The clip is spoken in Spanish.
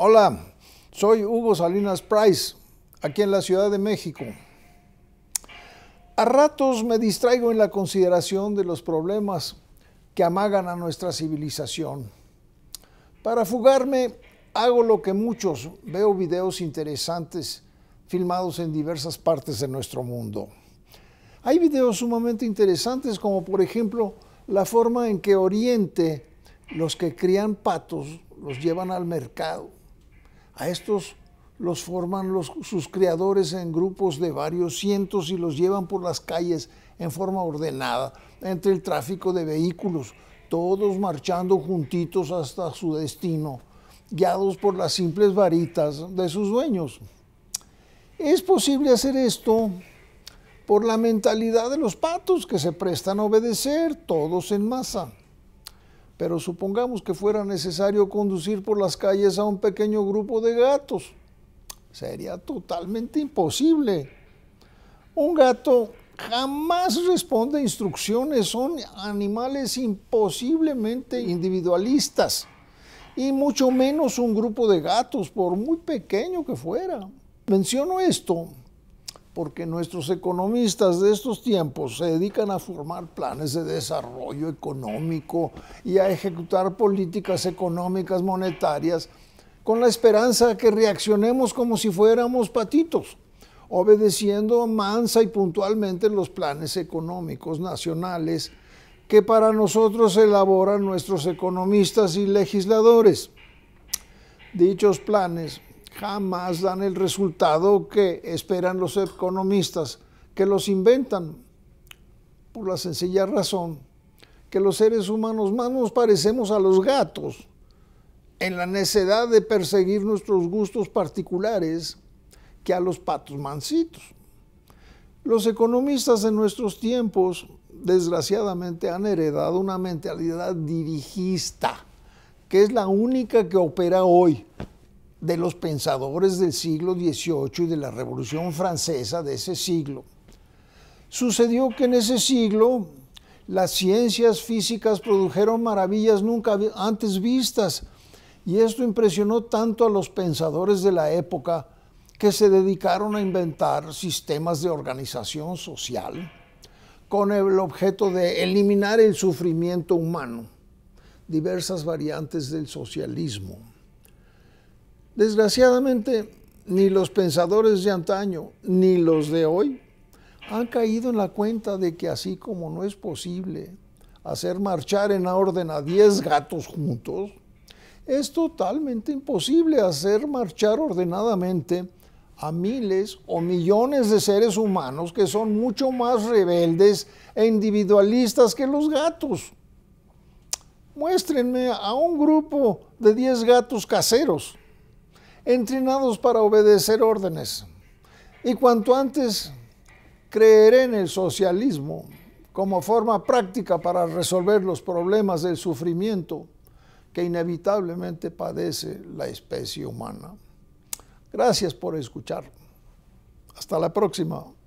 Hola, soy Hugo Salinas Price, aquí en la Ciudad de México. A ratos me distraigo en la consideración de los problemas que amagan a nuestra civilización. Para fugarme, hago lo que muchos, veo videos interesantes filmados en diversas partes de nuestro mundo. Hay videos sumamente interesantes como por ejemplo la forma en que Oriente los que crían patos los llevan al mercado a estos los forman sus creadores en grupos de varios cientos y los llevan por las calles en forma ordenada, entre el tráfico de vehículos, todos marchando juntitos hasta su destino, guiados por las simples varitas de sus dueños. Es posible hacer esto por la mentalidad de los patos que se prestan a obedecer todos en masa pero supongamos que fuera necesario conducir por las calles a un pequeño grupo de gatos. Sería totalmente imposible. Un gato jamás responde a instrucciones, son animales imposiblemente individualistas, y mucho menos un grupo de gatos, por muy pequeño que fuera. Menciono esto porque nuestros economistas de estos tiempos se dedican a formar planes de desarrollo económico y a ejecutar políticas económicas monetarias con la esperanza de que reaccionemos como si fuéramos patitos, obedeciendo mansa y puntualmente los planes económicos nacionales que para nosotros elaboran nuestros economistas y legisladores. Dichos planes jamás dan el resultado que esperan los economistas, que los inventan, por la sencilla razón que los seres humanos más nos parecemos a los gatos en la necesidad de perseguir nuestros gustos particulares que a los patos mansitos. Los economistas en nuestros tiempos, desgraciadamente, han heredado una mentalidad dirigista, que es la única que opera hoy, de los pensadores del siglo XVIII y de la Revolución Francesa de ese siglo. Sucedió que en ese siglo las ciencias físicas produjeron maravillas nunca antes vistas y esto impresionó tanto a los pensadores de la época que se dedicaron a inventar sistemas de organización social con el objeto de eliminar el sufrimiento humano, diversas variantes del socialismo. Desgraciadamente, ni los pensadores de antaño ni los de hoy han caído en la cuenta de que así como no es posible hacer marchar en orden a 10 gatos juntos, es totalmente imposible hacer marchar ordenadamente a miles o millones de seres humanos que son mucho más rebeldes e individualistas que los gatos. Muéstrenme a un grupo de 10 gatos caseros entrenados para obedecer órdenes. Y cuanto antes creeré en el socialismo como forma práctica para resolver los problemas del sufrimiento que inevitablemente padece la especie humana. Gracias por escuchar. Hasta la próxima.